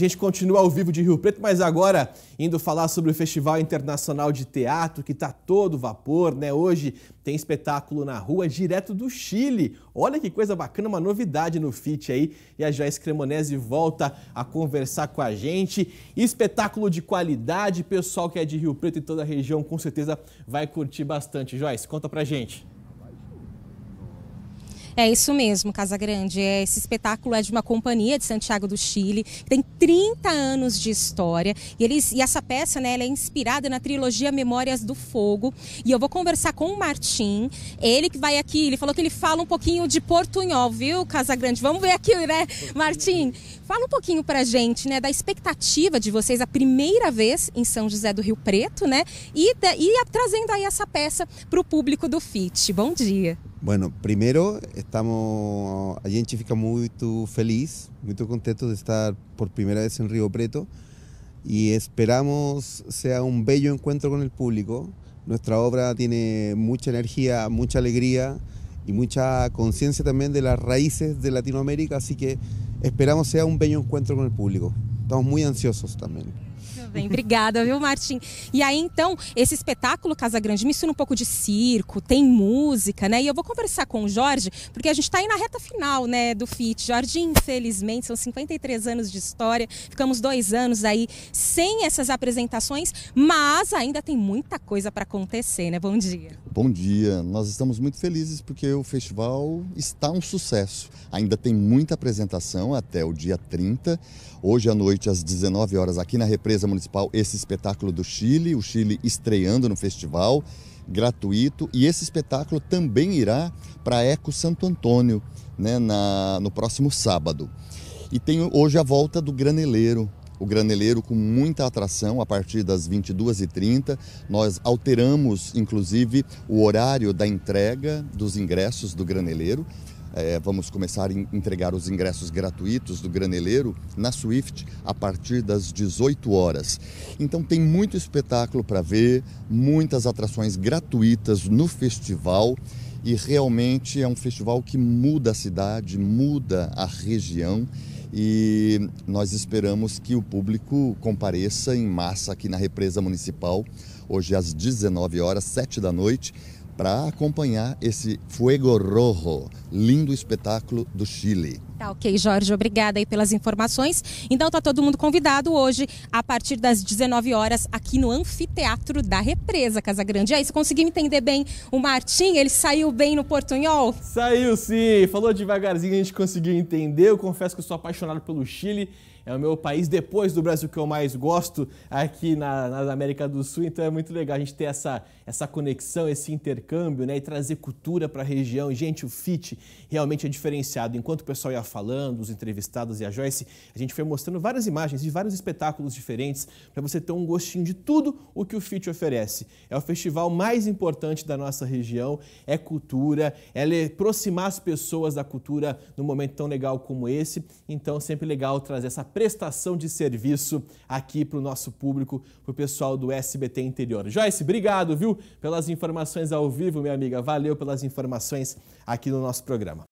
A gente continua ao vivo de Rio Preto, mas agora indo falar sobre o Festival Internacional de Teatro, que está todo vapor, né? Hoje tem espetáculo na rua direto do Chile. Olha que coisa bacana, uma novidade no FIT aí. E a Joyce Cremonese volta a conversar com a gente. Espetáculo de qualidade, pessoal que é de Rio Preto e toda a região com certeza vai curtir bastante. Joyce, conta pra gente. É isso mesmo, Casa Grande. É, esse espetáculo é de uma companhia de Santiago do Chile, tem 30 anos de história. E, eles, e essa peça né, é inspirada na trilogia Memórias do Fogo. E eu vou conversar com o Martim, ele que vai aqui, ele falou que ele fala um pouquinho de portunhol, viu, Casa Grande? Vamos ver aqui, né, Martim? Fala um pouquinho pra gente, né, da expectativa de vocês, a primeira vez em São José do Rio Preto, né? E, e trazendo aí essa peça para o público do FIT. Bom dia. Bueno, primero, estamos, allí en Chifica muy feliz, muy contento de estar por primera vez en Río Preto y esperamos sea un bello encuentro con el público. Nuestra obra tiene mucha energía, mucha alegría y mucha conciencia también de las raíces de Latinoamérica, así que esperamos sea un bello encuentro con el público. Estamos muy ansiosos también. bem, obrigada, viu, Martim? E aí, então, esse espetáculo Casa Grande mistura um pouco de circo, tem música, né? E eu vou conversar com o Jorge, porque a gente está aí na reta final, né, do FIT. Jorge, infelizmente, são 53 anos de história, ficamos dois anos aí sem essas apresentações, mas ainda tem muita coisa para acontecer, né? Bom dia. Bom dia, nós estamos muito felizes porque o festival está um sucesso. Ainda tem muita apresentação até o dia 30. Hoje à noite, às 19 horas, aqui na Represa Empresa municipal esse espetáculo do Chile, o Chile estreando no festival, gratuito, e esse espetáculo também irá para Eco Santo Antônio, né, na, no próximo sábado. E tem hoje a volta do Graneleiro, o Graneleiro com muita atração a partir das 22h30. Nós alteramos, inclusive, o horário da entrega dos ingressos do Graneleiro é, vamos começar a entregar os ingressos gratuitos do Graneleiro na Swift a partir das 18 horas. Então tem muito espetáculo para ver, muitas atrações gratuitas no festival e realmente é um festival que muda a cidade, muda a região e nós esperamos que o público compareça em massa aqui na Represa Municipal, hoje às 19 horas, 7 da noite para acompanhar esse Fuego Rojo, lindo espetáculo do Chile. Tá ok, Jorge, obrigada aí pelas informações. Então tá todo mundo convidado hoje, a partir das 19 horas, aqui no Anfiteatro da Represa, Casa Grande. E aí, se conseguir entender bem o Martim, ele saiu bem no Portunhol? Saiu sim, falou devagarzinho, a gente conseguiu entender. Eu confesso que eu sou apaixonado pelo Chile. É o meu país depois do Brasil que eu mais gosto aqui na, na América do Sul, então é muito legal a gente ter essa, essa conexão, esse intercâmbio, né? E trazer cultura para a região. Gente, o FIT realmente é diferenciado. Enquanto o pessoal ia falando, os entrevistados e a Joyce, a gente foi mostrando várias imagens de vários espetáculos diferentes para você ter um gostinho de tudo o que o FIT oferece. É o festival mais importante da nossa região, é cultura, é aproximar as pessoas da cultura num momento tão legal como esse. Então, é sempre legal trazer essa prestação de serviço aqui para o nosso público, para o pessoal do SBT Interior. Joyce, obrigado, viu, pelas informações ao vivo, minha amiga. Valeu pelas informações aqui no nosso programa.